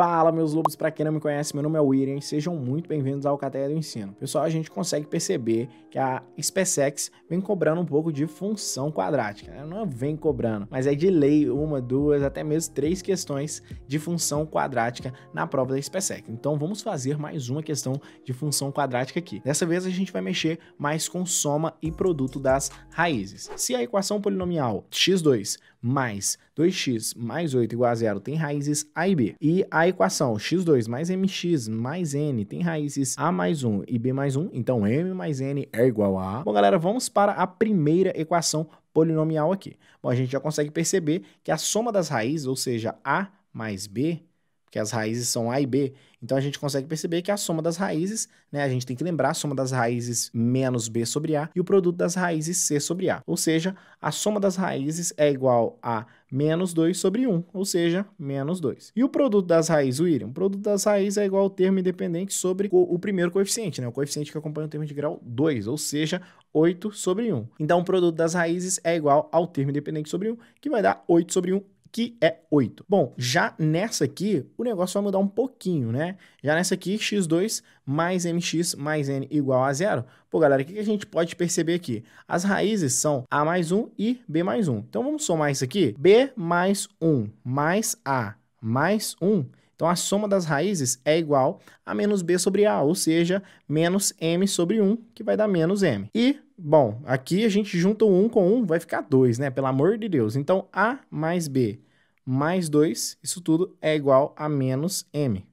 Fala, meus lobos, para quem não me conhece, meu nome é William, sejam muito bem-vindos ao Cateia do Ensino. Pessoal, a gente consegue perceber que a SpaceX vem cobrando um pouco de função quadrática, né? não é vem cobrando, mas é de lei uma, duas, até mesmo três questões de função quadrática na prova da SpaceX. Então vamos fazer mais uma questão de função quadrática aqui. Dessa vez a gente vai mexer mais com soma e produto das raízes. Se a equação polinomial x2 mais 2x mais 8 igual a zero tem raízes a e b. E a equação x2 mais mx mais n tem raízes a mais 1 e b mais 1, então m mais n é igual a... Bom, galera, vamos para a primeira equação polinomial aqui. Bom, a gente já consegue perceber que a soma das raízes, ou seja, a mais b, porque as raízes são A e B. Então a gente consegue perceber que a soma das raízes, né, a gente tem que lembrar a soma das raízes menos B sobre A e o produto das raízes C sobre A. Ou seja, a soma das raízes é igual a menos 2 sobre 1, ou seja, menos 2. E o produto das raízes, William? O produto das raízes é igual ao termo independente sobre o primeiro coeficiente, né, o coeficiente que acompanha o termo de grau 2, ou seja, 8 sobre 1. Então o produto das raízes é igual ao termo independente sobre 1, que vai dar 8 sobre 1 que é 8. Bom, já nessa aqui, o negócio vai mudar um pouquinho, né? Já nessa aqui, x2 mais mx mais n igual a zero. Pô, galera, o que a gente pode perceber aqui? As raízes são a mais 1 e b mais 1. Então, vamos somar isso aqui? b mais 1 mais a mais 1 então a soma das raízes é igual a menos b sobre a, ou seja, menos m sobre 1, que vai dar menos m. E, bom, aqui a gente junta o 1 com 1, vai ficar 2, né? Pelo amor de Deus. Então a mais b mais 2, isso tudo é igual a menos m.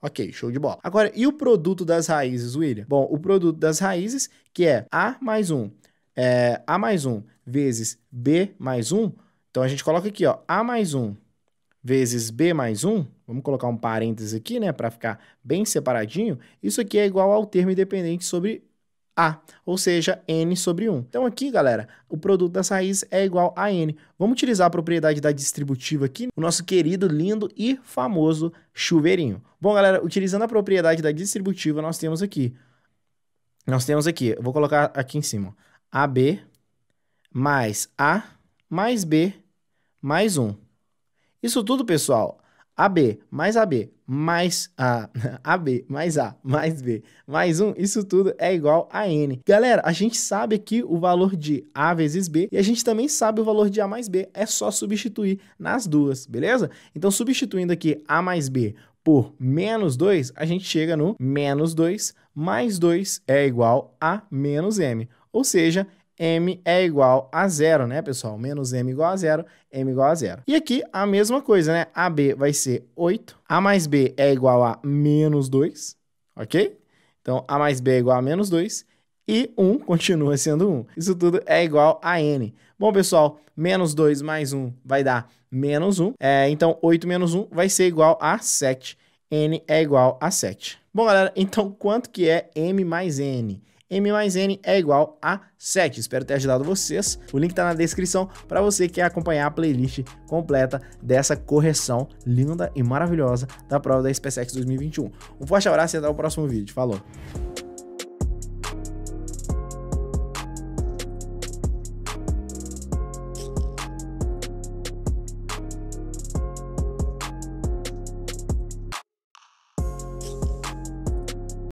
Ok, show de bola. Agora, e o produto das raízes, William? Bom, o produto das raízes, que é A mais 1, é, A mais 1 vezes B mais 1, então a gente coloca aqui, ó, A mais 1 vezes b mais 1, vamos colocar um parênteses aqui, né, para ficar bem separadinho, isso aqui é igual ao termo independente sobre a, ou seja, n sobre 1. Então aqui, galera, o produto dessa raiz é igual a n. Vamos utilizar a propriedade da distributiva aqui, o nosso querido, lindo e famoso chuveirinho. Bom, galera, utilizando a propriedade da distributiva, nós temos aqui, nós temos aqui, vou colocar aqui em cima, ab mais a mais b mais 1. Isso tudo, pessoal, AB mais AB mais A, AB mais A mais B mais 1, isso tudo é igual a N. Galera, a gente sabe aqui o valor de A vezes B e a gente também sabe o valor de A mais B, é só substituir nas duas, beleza? Então, substituindo aqui A mais B por menos 2, a gente chega no menos 2 mais 2 é igual a menos M, ou seja, m é igual a zero, né, pessoal? Menos m igual a zero, m igual a zero. E aqui a mesma coisa, né? AB vai ser 8, A mais B é igual a menos 2, ok? Então, A mais B é igual a menos 2 e 1 continua sendo 1. Isso tudo é igual a n. Bom, pessoal, menos 2 mais 1 vai dar menos 1. É, então, 8 menos 1 vai ser igual a 7. n é igual a 7. Bom, galera, então quanto que é m mais n? M mais N é igual a 7. Espero ter ajudado vocês. O link está na descrição para você que quer acompanhar a playlist completa dessa correção linda e maravilhosa da prova da SpaceX 2021. Um forte abraço e até o próximo vídeo. Falou!